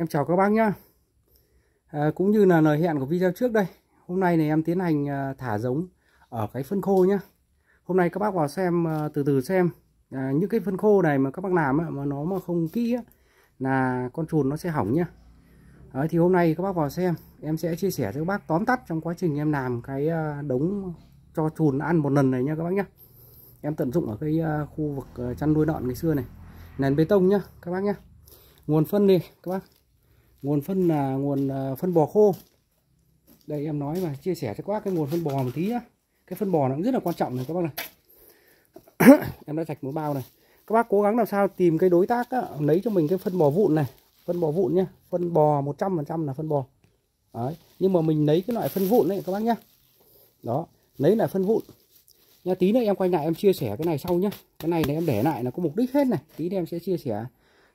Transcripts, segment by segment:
em chào các bác nhá à, cũng như là lời hẹn của video trước đây hôm nay này em tiến hành ờ, thả giống ở cái phân khô nhá hôm nay các bác vào xem ờ, từ từ xem à, những cái phân khô này mà các bác làm mà nó mà không kỹ là con chuồn nó sẽ hỏng nhá à, thì hôm nay các bác vào xem em sẽ chia sẻ cho các bác tóm tắt trong quá trình em làm cái đống cho chuồn ăn một lần này nha các bác nhá em tận dụng ở cái khu vực chăn nuôi lợn ngày xưa này nền bê tông nhá các bác nhá nguồn phân đi các bác nguồn phân là nguồn à, phân bò khô đây em nói mà chia sẻ cho các bác cái nguồn phân bò một tí á, cái phân bò nó cũng rất là quan trọng này các bác này em đã sạch một bao này các bác cố gắng làm sao tìm cái đối tác á, lấy cho mình cái phân bò vụn này phân bò vụn nhá phân bò 100% là phân bò Đấy. nhưng mà mình lấy cái loại phân vụn đấy các bác nhá đó lấy lại phân vụn nha tí nữa em quay lại em chia sẻ cái này sau nhá cái này này em để lại là có mục đích hết này tí nữa em sẽ chia sẻ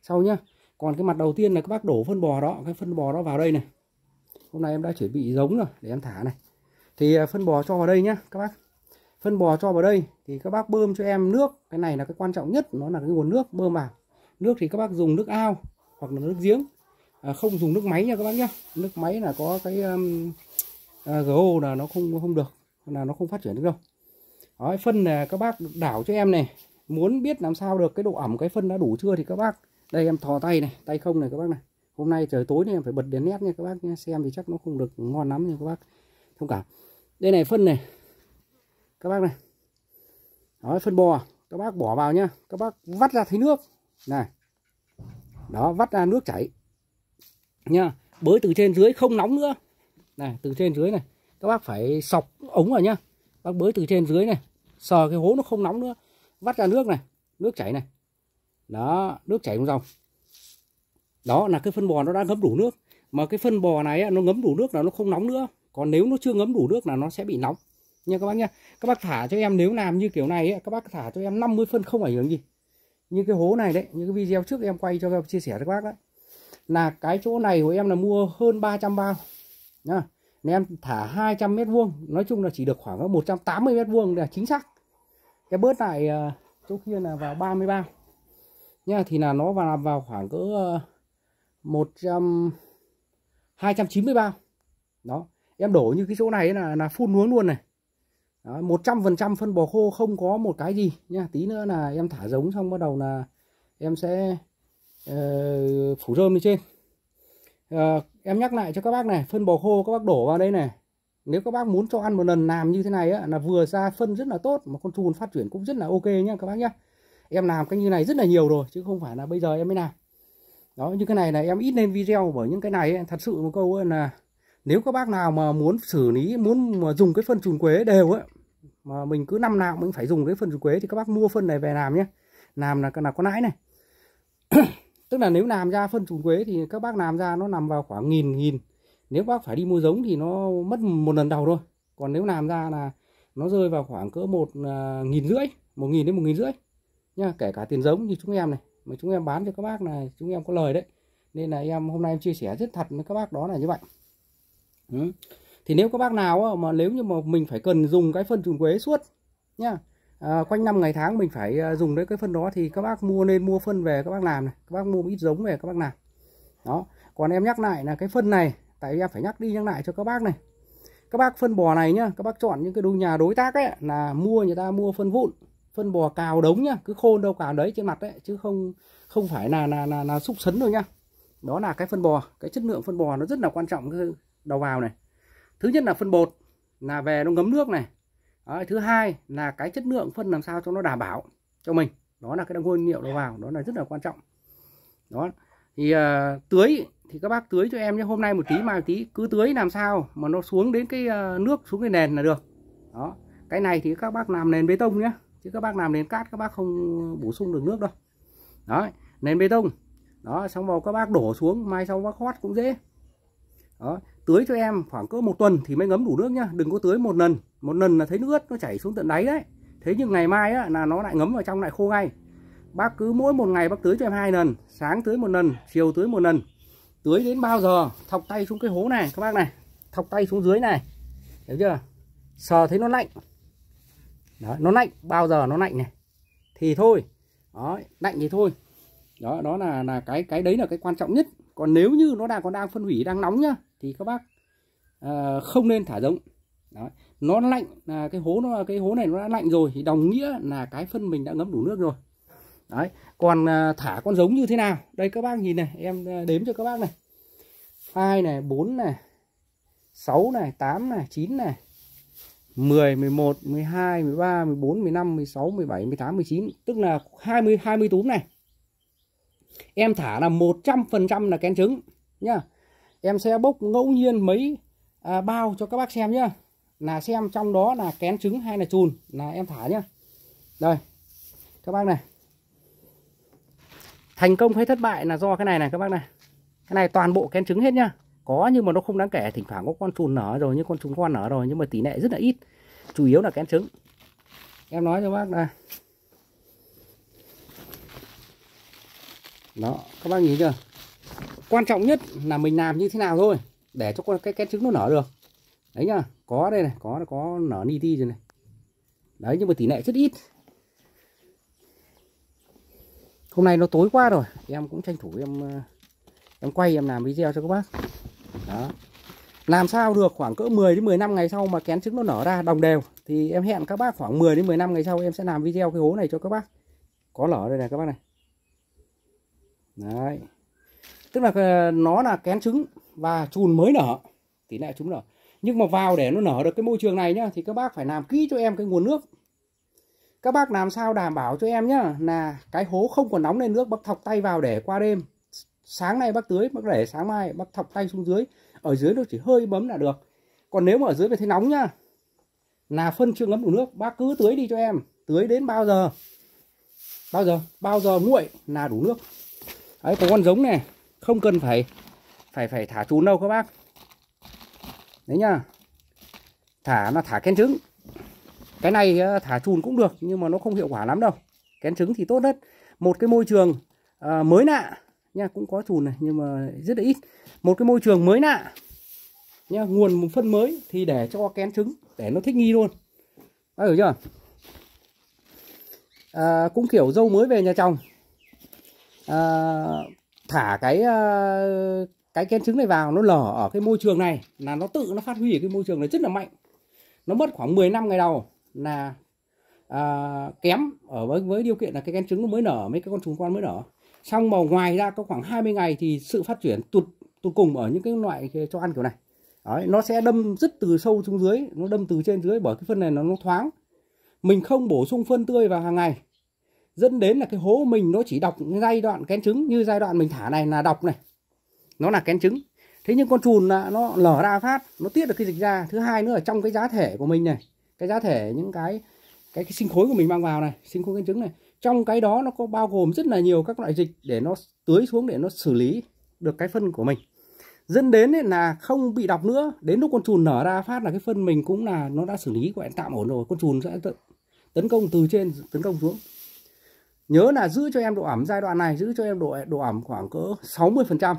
sau nhá còn cái mặt đầu tiên là các bác đổ phân bò đó cái phân bò đó vào đây này hôm nay em đã chuẩn bị giống rồi để em thả này thì à, phân bò cho vào đây nhá các bác phân bò cho vào đây thì các bác bơm cho em nước cái này là cái quan trọng nhất nó là cái nguồn nước bơm vào nước thì các bác dùng nước ao hoặc là nước giếng à, không dùng nước máy nha các bác nhá nước máy là có cái um, uh, à, GO là nó không không được là nó không phát triển được đâu đó phân là các bác đảo cho em này muốn biết làm sao được cái độ ẩm cái phân đã đủ chưa thì các bác đây em thò tay này tay không này các bác này hôm nay trời tối nên em phải bật đèn nét nha các bác nhé. xem thì chắc nó không được ngon lắm nha các bác thông cảm đây này phân này các bác này đó phân bò các bác bỏ vào nhá các bác vắt ra thấy nước này đó vắt ra nước chảy nha bới từ trên dưới không nóng nữa này từ trên dưới này các bác phải sọc ống vào nhá bác bới từ trên dưới này sờ cái hố nó không nóng nữa vắt ra nước này nước chảy này đó nước chảy xuống dòng đó là cái phân bò nó đã ngấm đủ nước mà cái phân bò này nó ngấm đủ nước là nó không nóng nữa còn nếu nó chưa ngấm đủ nước là nó sẽ bị nóng nha các bác nhá các bác thả cho em nếu làm như kiểu này ấy, các bác thả cho em 50 phân không ảnh hưởng gì như cái hố này đấy như cái video trước em quay cho em chia sẻ cho các bác đấy là cái chỗ này của em là mua hơn 300 bao nha nên em thả 200 mét vuông nói chung là chỉ được khoảng 180 mét vuông là chính xác cái bớt lại ờ, chỗ kia là vào 30 bao nhá thì là nó vào vào khoảng cỡ ờ, chín mươi bao đó em đổ như cái chỗ này là là phun uống luôn này một trăm phần trăm phân bò khô không có một cái gì nha tí nữa là em thả giống xong bắt đầu là em sẽ uh, phủ rơm lên trên uh, em nhắc lại cho các bác này phân bò khô các bác đổ vào đây này nếu các bác muốn cho ăn một lần làm như thế này á, là vừa ra phân rất là tốt mà con trùn phát triển cũng rất là ok nhá các bác nhá em làm cái như này rất là nhiều rồi chứ không phải là bây giờ em mới làm đó như cái này là em ít lên video bởi những cái này ấy, thật sự một câu ấy là nếu các bác nào mà muốn xử lý muốn mà dùng cái phân trùn quế đều ấy mà mình cứ năm nào mình phải dùng cái phân trùn quế thì các bác mua phân này về làm nhé làm là là có lãi này tức là nếu làm ra phân trùn quế thì các bác làm ra nó nằm vào khoảng nghìn nghìn nếu bác phải đi mua giống thì nó mất một lần đầu thôi còn nếu làm ra là nó rơi vào khoảng cỡ một à, nghìn rưỡi một nghìn đến một nghìn rưỡi nhá kể cả tiền giống như chúng em này mà chúng em bán cho các bác này chúng em có lời đấy nên là em hôm nay em chia sẻ rất thật với các bác đó là như vậy ừ. thì nếu các bác nào mà nếu như mà mình phải cần dùng cái phân trùng quế suốt nhá à, quanh năm ngày tháng mình phải à, dùng đấy cái phân đó thì các bác mua nên mua phân về các bác làm này các bác mua ít giống về các bác làm đó còn em nhắc lại là cái phân này tại em phải nhắc đi nhắc lại cho các bác này các bác phân bò này nhá các bác chọn những cái đôi nhà đối tác ấy là mua người ta mua phân vụn phân bò cào đống nhá cứ khôn đâu cả đấy trên mặt đấy chứ không không phải là là là, là xúc sấn đâu nhá đó là cái phân bò cái chất lượng phân bò nó rất là quan trọng cái đầu vào này thứ nhất là phân bột là về nó ngấm nước này đó, thứ hai là cái chất lượng phân làm sao cho nó đảm bảo cho mình đó là cái nguyên liệu đầu vào đó là rất là quan trọng đó thì uh, tưới thì các bác tưới cho em nhé hôm nay một tí mà một tí cứ tưới làm sao mà nó xuống đến cái uh, nước xuống cái nền là được đó cái này thì các bác làm nền bê tông nhé chứ các bác làm nền cát các bác không bổ sung được nước đâu đó nền bê tông đó xong vào các bác đổ xuống mai sau bác khoát cũng dễ đó tưới cho em khoảng cỡ một tuần thì mới ngấm đủ nước nhá đừng có tưới một lần một lần là thấy nước nó chảy xuống tận đáy đấy thế nhưng ngày mai á, là nó lại ngấm vào trong lại khô ngay bác cứ mỗi một ngày bác tưới cho em hai lần sáng tưới một lần chiều tưới một lần tưới đến bao giờ thọc tay xuống cái hố này các bác này thọc tay xuống dưới này hiểu chưa sờ thấy nó lạnh đó, nó lạnh bao giờ nó lạnh này thì thôi đó lạnh thì thôi đó đó là là cái cái đấy là cái quan trọng nhất còn nếu như nó đang còn đang phân hủy đang nóng nhá thì các bác uh, không nên thả giống đó. nó lạnh là cái hố nó cái hố này nó đã lạnh rồi thì đồng nghĩa là cái phân mình đã ngấm đủ nước rồi đấy còn uh, thả con giống như thế nào đây các bác nhìn này em ờ, đếm cho các bác này hai này bốn này 6 này, 8 này, 9 này, 10, 11, 12, 13, 14, 15, 16, 17, 18, 19 Tức là 20, 20 túm này Em thả là 100% là kén trứng nhá Em sẽ bốc ngẫu nhiên mấy à, bao cho các bác xem nhá Là xem trong đó là kén trứng hay là chùn là em thả nhá Đây các bác này Thành công hay thất bại là do cái này này các bác này Cái này toàn bộ kén trứng hết nhá có nhưng mà nó không đáng kể thỉnh thoảng có con chuồn nở rồi nhưng con chúng con nở rồi nhưng mà tỷ lệ rất là ít chủ yếu là kén trứng em nói cho bác đây đó các bác nhìn chưa quan trọng nhất là mình làm như thế nào thôi để cho con cái kén trứng nó nở được đấy nhá có đây này có có nở ni ti rồi này đấy nhưng mà tỷ lệ rất ít hôm nay nó tối quá rồi em cũng tranh thủ em ờ, em quay em làm video cho các bác đó làm sao được khoảng cỡ 10 đến 15 ngày sau mà kén trứng nó nở ra đồng đều thì em hẹn các bác khoảng 10 đến 15 ngày sau em sẽ làm video cái hố này cho các bác có lở đây này các bác này đấy tức là ờ, nó là kén trứng và chùn mới nở thì lại chúng nở nhưng mà vào để nó nở được cái môi trường này nhá thì các bác phải làm kỹ cho em cái nguồn nước các bác làm sao đảm bảo cho em nhá là cái hố không còn nóng lên nước bác thọc tay vào để qua đêm sáng nay bác tưới bác để sáng mai bác thọc tay xuống dưới ở dưới nó chỉ hơi bấm là được còn nếu mà ở dưới này thấy nóng nhá là phân chưa ngấm đủ nước bác cứ tưới đi cho em tưới đến bao giờ bao giờ bao giờ nguội là đủ nước ấy có con giống này không cần phải phải phải thả trún đâu các bác đấy nhá thả là thả kén trứng cái này ờ, thả chùn cũng được nhưng mà nó không hiệu quả lắm đâu kén trứng thì tốt nhất một cái môi trường à, mới lạ nha cũng có thùn này nhưng mà rất là ít một cái môi trường mới lạ nha nguồn phân mới thì để cho kén trứng để nó thích nghi luôn bác hiểu chưa à, cũng kiểu dâu mới về nhà chồng à, thả cái à, cái kén trứng này vào nó lở ở cái môi trường này là nó tự nó phát huy ở cái môi trường này rất là mạnh nó mất khoảng 10 năm ngày đầu là à, kém ở với, với điều kiện là cái kén trứng nó mới nở mấy cái con trùng con mới nở xong mà ngoài ra có khoảng 20 ngày thì sự phát triển tụt tụt cùng ở những cái loại cho ăn kiểu này Đấy, nó sẽ đâm rất từ sâu xuống dưới nó đâm từ trên dưới bởi cái phân này nó, nó thoáng mình không bổ sung phân tươi vào hàng ngày dẫn đến là cái hố mình nó chỉ đọc giai đoạn kén trứng như giai đoạn mình thả này là đọc này nó là kén trứng thế nhưng con trùn là nó lở ra phát nó tiết được cái dịch ra thứ hai nữa là trong cái giá thể của mình này cái giá thể những cái cái, cái sinh khối của mình mang vào này sinh khối kén trứng này trong cái đó nó có bao gồm rất là nhiều các loại dịch để nó tưới xuống để nó xử lý được cái phân của mình dẫn đến ấy là không bị đọc nữa đến lúc con chuồn nở ra phát là cái phân mình cũng là nó đã xử lý gọi tạm ổn rồi con chuồn sẽ tấn công từ trên tấn công xuống nhớ là giữ cho em độ ẩm giai đoạn này giữ cho em độ độ ẩm khoảng cỡ 60 phần trăm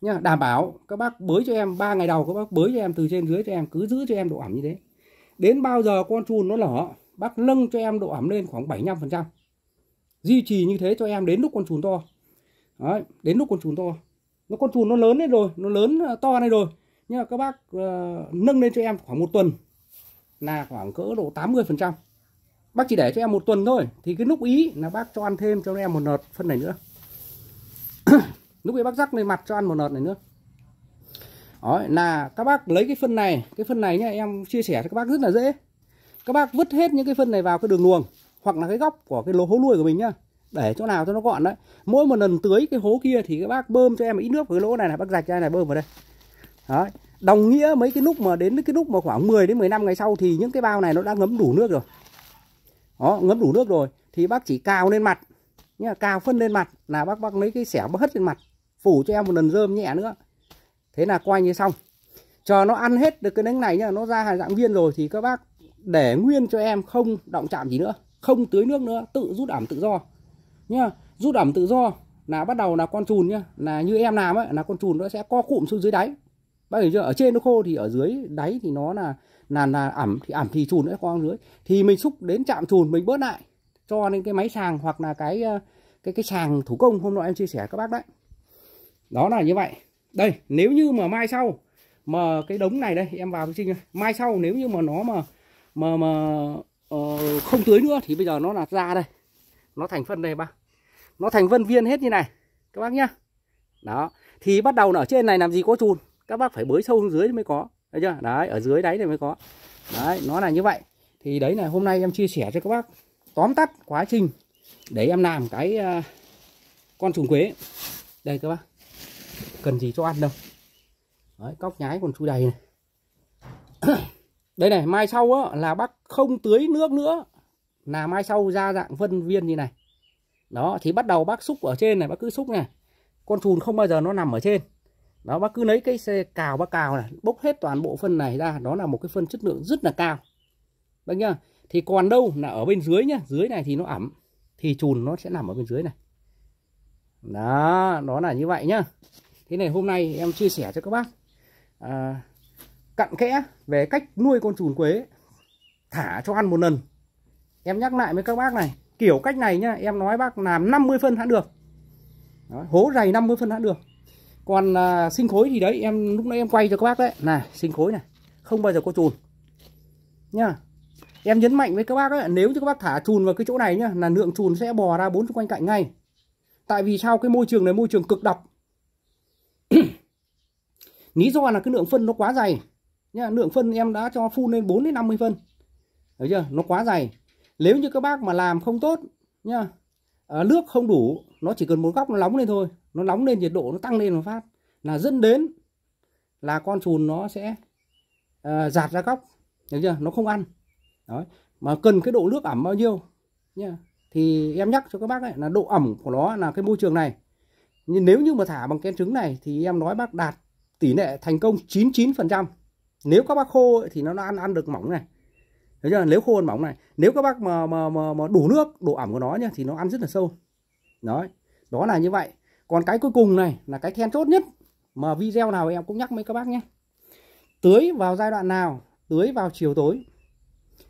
nhá đảm bảo các bác bới cho em ba ngày đầu các bác bới cho em từ trên dưới cho em cứ giữ cho em độ ẩm như thế đến bao giờ con chuồn nó lở bác nâng cho em độ ẩm lên khoảng 75%. Duy trì như thế cho em đến lúc con chuồn to. Đấy, đến lúc con chuồn to. Nó con chuồn nó lớn lên rồi, nó lớn à, to này rồi. Nhưng mà các bác uh, nâng lên cho em khoảng một tuần là khoảng cỡ độ 80%. Bác chỉ để cho em một tuần thôi thì cái lúc ý là bác cho ăn thêm cho em một lợt phân này nữa. lúc ấy bác rắc lên mặt cho ăn một lợt này nữa. Đó, là các bác lấy cái phân này, cái phân này nhá, em chia sẻ cho các bác rất là dễ các bác vứt hết những cái phân này vào cái đường luồng hoặc là cái góc của cái lỗ hố nuôi của mình nhá để chỗ nào cho nó gọn đấy mỗi một lần tưới cái hố kia thì các bác bơm cho em ít nước vào cái lỗ này này bác rạch ra này bơm vào đây đấy đồng nghĩa mấy cái lúc mà đến cái lúc mà khoảng 10 đến 15 ngày sau thì những cái bao này nó đã ngấm đủ nước rồi đó ngấm đủ nước rồi thì bác chỉ cào lên mặt nhá cào phân lên mặt là bác bác lấy cái xẻo bác hất lên mặt phủ cho em một lần rơm nhẹ nữa thế là coi như xong chờ nó ăn hết được cái đánh này nhá nó ra hàng dạng viên rồi thì các bác để nguyên cho em không động chạm gì nữa không tưới nước nữa tự rút ẩm tự do nhá rút ẩm tự do là bắt đầu là con chùn nhá là như em làm ấy là con chùn nó sẽ co cụm xuống dưới đáy bác hiểu chưa ở trên nó khô thì ở dưới đáy thì nó là là là ẩm thì ẩm thì chùn nó co dưới thì mình xúc đến chạm chùn mình bớt lại cho nên cái máy sàng hoặc là cái ờ, cái cái sàng thủ công hôm nọ em chia sẻ các bác đấy đó là như vậy đây nếu như mà mai sau mà cái đống này đây em vào với trinh mai sau nếu như mà nó mà mà mà uh, không tưới nữa thì bây giờ nó là ra đây nó thành phân đây bác nó thành vân viên hết như này các bác nhá đó thì bắt đầu là ở trên này làm gì có chùn các bác phải bới sâu xuống dưới mới có thấy chưa đấy ở dưới đáy này mới có đấy nó là như vậy thì đấy là hôm nay em chia sẻ cho các bác tóm tắt quá trình để em làm cái uh, con trùng quế đây các bác cần gì cho ăn đâu đấy, cóc nhái còn chui đầy này đây này mai sau á, là bác không tưới nước nữa là mai sau ra dạng vân viên như này đó thì bắt đầu bác xúc ở trên này bác cứ xúc này con thùn không bao giờ nó nằm ở trên đó bác cứ lấy cái xe cào bác cào này bốc hết toàn bộ phân này ra đó là một cái phân chất lượng rất là cao được nhá thì còn đâu là ở bên dưới nhá dưới này thì nó ẩm thì chùn nó sẽ nằm ở bên dưới này đó đó là như vậy nhá thế này hôm nay em chia sẻ cho các bác à, cặn kẽ về cách nuôi con chuồn quế thả cho ăn một lần em nhắc lại với các bác này kiểu cách này nhá em nói bác làm 50 phân hãng được đó, hố dày 50 phân hãng được còn à, sinh khối thì đấy em lúc nãy em quay cho các bác đấy này sinh khối này không bao giờ có chuồn nhá em nhấn mạnh với các bác ấy, nếu như các bác thả chuồn vào cái chỗ này nhá là lượng chuồn sẽ bò ra bốn xung quanh cạnh ngay tại vì sao cái môi trường này môi trường cực độc lý do là cái lượng phân nó quá dày nhá, lượng phân em đã cho phun lên 4 đến 50 phân Đấy chưa nó quá dày nếu như các bác mà làm không tốt nhá à, nước không đủ nó chỉ cần một góc nó nóng lên thôi nó nóng lên nhiệt độ nó tăng lên một phát là dẫn đến là con chuồn nó sẽ à, giạt ra góc được chưa nó không ăn đó mà cần cái độ nước ẩm bao nhiêu nhá thì em nhắc cho các bác ấy, là độ ẩm của nó là cái môi trường này nhưng nếu như mà thả bằng kem trứng này thì em nói bác đạt tỷ lệ thành công 99% nếu các bác khô thì nó ăn ăn được mỏng này Đấy chưa? nếu khô ăn mỏng này nếu các bác mà mà mà, mà đủ nước đủ ẩm của nó nhá thì nó ăn rất là sâu đấy đó là như vậy còn cái cuối cùng này là cái then chốt nhất mà video nào em cũng nhắc mấy các bác nhé tưới vào giai đoạn nào tưới vào chiều tối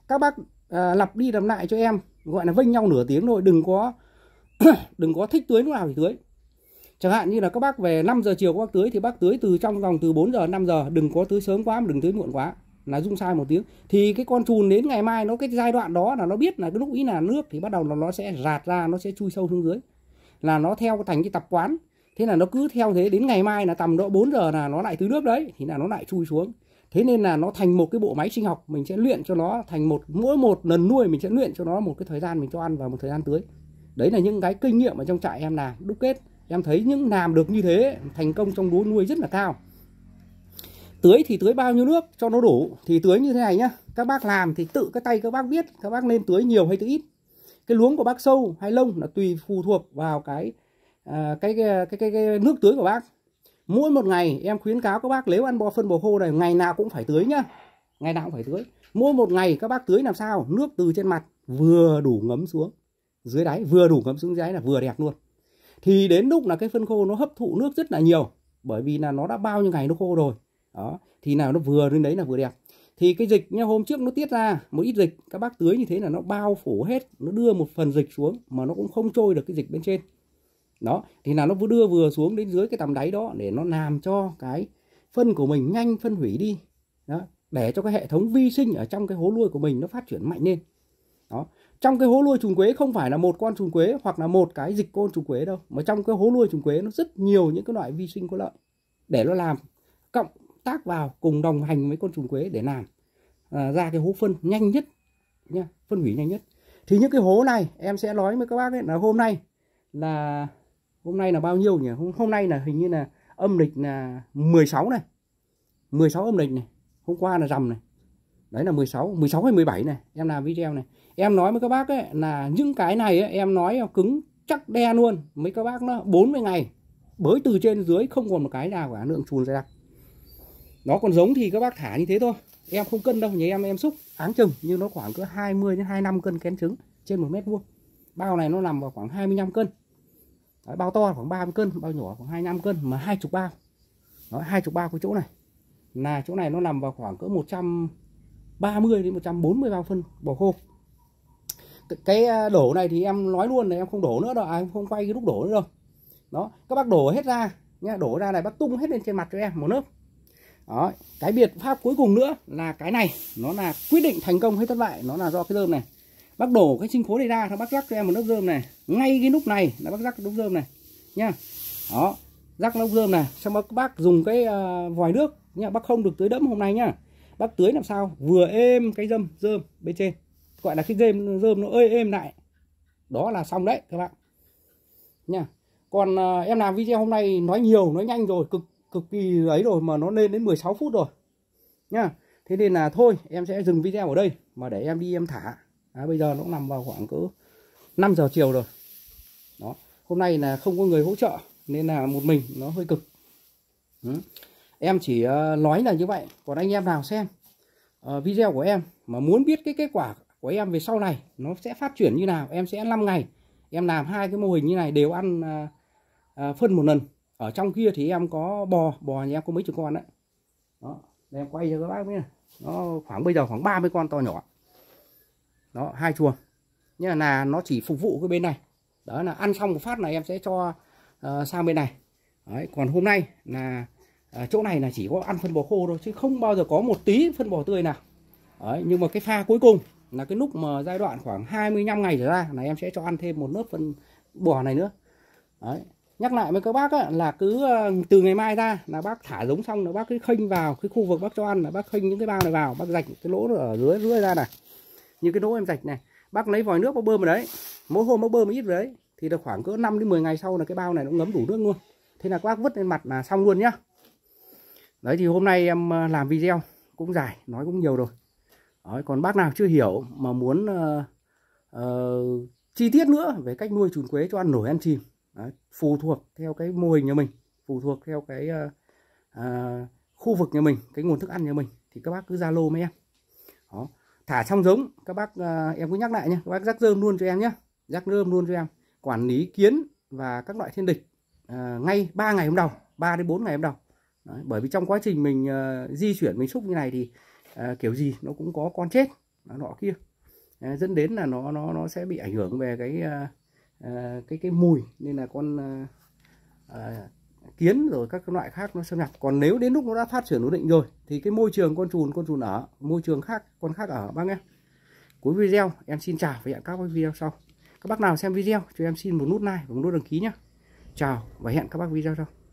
các bác à, lặp đi lặp lại cho em gọi là vênh nhau nửa tiếng thôi đừng có đừng có thích tưới lúc nào thì tưới chẳng hạn như là các bác về 5 giờ chiều các bác tưới thì bác tưới từ trong vòng từ 4 giờ 5 giờ đừng có tưới sớm quá mà đừng tưới muộn quá là dung sai một tiếng thì cái con trùn đến ngày mai nó cái giai đoạn đó là nó biết là cái lúc ý là nước thì bắt đầu là nó sẽ rạt ra nó sẽ chui sâu xuống dưới là nó theo thành cái tập quán thế là nó cứ theo thế đến ngày mai là tầm độ 4 giờ là nó lại tưới nước đấy thì là nó lại chui xuống thế nên là nó thành một cái bộ máy sinh học mình sẽ luyện cho nó thành một mỗi một lần nuôi mình sẽ luyện cho nó một cái thời gian mình cho ăn và một thời gian tưới đấy là những cái kinh nghiệm ở trong trại em làm đúc kết em thấy những làm được như thế thành công trong lúa nuôi rất là cao tưới thì tưới bao nhiêu nước cho nó đủ thì tưới như thế này nhá các bác làm thì tự cái tay các bác biết các bác nên tưới nhiều hay tưới ít cái luống của bác sâu hay lông là tùy phụ thuộc vào cái à, cái, cái, cái cái cái nước tưới của bác mỗi một ngày em khuyến cáo các bác nếu ăn bò phân bò khô này ngày nào cũng phải tưới nhá ngày nào cũng phải tưới mỗi một ngày các bác tưới làm sao nước từ trên mặt vừa đủ ngấm xuống dưới đáy vừa đủ ngấm xuống dưới đáy là vừa đẹp luôn thì đến lúc là cái phân khô nó hấp thụ nước rất là nhiều bởi vì là nó đã bao nhiêu ngày nó khô rồi đó thì nào nó vừa lên đấy là vừa đẹp thì cái dịch nha hôm trước nó tiết ra một ít dịch các bác tưới như thế là nó bao phủ hết nó đưa một phần dịch xuống mà nó cũng không trôi được cái dịch bên trên đó thì là nó vừa đưa vừa xuống đến dưới cái tầm đáy đó để nó làm cho cái phân của mình nhanh phân hủy đi đó để cho cái hệ thống vi sinh ở trong cái hố nuôi của mình nó phát triển mạnh lên đó trong cái hố nuôi trùng quế không phải là một con trùng quế hoặc là một cái dịch côn trùng quế đâu mà trong cái hố nuôi trùng quế nó rất nhiều những cái loại vi sinh có lợi để nó làm cộng tác vào cùng đồng hành với con trùng quế để làm à, ra cái hố phân nhanh nhất nha phân hủy nhanh nhất thì những cái hố này em sẽ nói với các bác ấy là hôm nay là hôm nay là bao nhiêu nhỉ hôm, hôm nay là hình như là âm lịch là 16 này 16 âm lịch này hôm qua là rằm này đấy là 16 16 hay 17 này em làm video này em nói với các bác ấy là những cái này ấy, em nói cứng chắc đe luôn mấy các bác nó 40 ngày bới từ trên dưới không còn một cái nào cả lượng chùn ra đặc nó còn giống thì các bác thả như thế thôi em không cân đâu nhà em em xúc áng chừng nhưng nó khoảng cỡ 20 đến 25 cân kén trứng trên một mét vuông bao này nó nằm vào khoảng 25 cân Đấy, bao to khoảng 30 cân bao nhỏ khoảng 25 cân mà hai chục bao Đấy, hai chục bao cái chỗ này là chỗ này nó nằm vào khoảng cỡ 130 đến 140 bao phân bò khô cái à, đổ này thì em nói luôn này em không đổ nữa đâu à, em không quay cái lúc đổ nữa đâu đó các bác đổ hết ra nhá đổ ra này bác tung hết lên trên mặt cho em một lớp đó cái biệt pháp cuối cùng nữa là cái này nó là quyết định thành công hay thất bại nó là do cái rơm này bác đổ cái sinh khối này ra thì bác rắc cho em một lớp rơm này ngay cái lúc này là bác rắc lớp rơm này nhá đó rắc lớp rơm này xong bác bác dùng cái uh, vòi nước nhá bác không được tưới đẫm hôm nay nhá bác tưới làm sao vừa êm cái dâm rơm bên trên gọi là cái game rơm nó ơi êm lại đó là xong đấy các bạn nha còn à, em làm video hôm nay nói nhiều nói nhanh rồi cực cực kỳ ấy rồi mà nó lên đến 16 phút rồi nha thế nên là thôi em sẽ dừng video ở đây mà để em đi em thả à, bây giờ nó cũng nằm vào khoảng cỡ 5 giờ chiều rồi đó hôm nay là không có người hỗ trợ nên là một mình nó hơi cực ừ. em chỉ à, nói là như vậy còn anh em nào xem uh, video của em mà muốn biết cái kết quả của em về sau này nó sẽ phát triển như nào em sẽ 5 ngày em làm hai cái mô hình như này đều ăn à, à, phân một lần ở trong kia thì em có bò bò nhà em có mấy chục con đấy đó để em quay cho các bác biết nó khoảng bây giờ khoảng 30 con to nhỏ đó hai chuồng nhưng là nó chỉ phục vụ cái bên này đó là ăn xong một phát là em sẽ cho uh, sang bên này đấy, còn hôm nay là uh, chỗ này là chỉ có ăn phân bò khô thôi chứ không bao giờ có một tí phân bò tươi nào đấy, nhưng mà cái pha cuối cùng là cái lúc mà giai đoạn khoảng 25 ngày trở ra là em sẽ cho ăn thêm một lớp phân bò này nữa đấy nhắc lại với các bác á, là cứ ờ, từ ngày mai ra là bác thả giống xong là bác cứ khênh vào cái khu vực bác cho ăn là bác khênh những cái bao này vào bác rạch cái lỗ ở dưới dưới ra này như cái lỗ em rạch này bác lấy vòi nước bác bơm vào đấy mỗi hôm bác bơm ít vào đấy thì được khoảng cỡ 5 đến 10 ngày sau là cái bao này nó ngấm đủ nước luôn thế là các bác vứt lên mặt là xong luôn nhá đấy thì hôm nay em ờ, làm video cũng dài nói cũng nhiều rồi Đấy, còn bác nào chưa hiểu mà muốn uh, uh, chi tiết nữa về cách nuôi trùn quế cho ăn nổi ăn chìm Đấy, phù thuộc theo cái mô hình nhà mình phù thuộc theo cái uh, uh, khu vực nhà mình cái nguồn thức ăn nhà mình thì các bác cứ zalo với em Đó. thả trong giống các bác uh, em cứ nhắc lại nhé các bác rắc rơm luôn cho em nhé rắc rơm luôn cho em quản lý kiến và các loại thiên địch uh, ngay 3 ngày hôm đầu 3 đến 4 ngày hôm đầu Đấy, bởi vì trong quá trình mình uh, di chuyển mình xúc như này thì à, kiểu gì nó cũng có con chết nọ kia à, dẫn đến là nó nó nó sẽ bị ảnh hưởng về cái à, cái cái mùi nên là con à, à, kiến rồi các loại khác nó xâm nhập còn nếu đến lúc nó đã phát triển ổn định rồi thì cái môi trường con trùn con trùn ở môi trường khác con khác ở bác nhé cuối video em xin chào và hẹn các bác video sau các bác nào xem video cho em xin một nút like và một nút đăng ký nhé chào và hẹn các bác video sau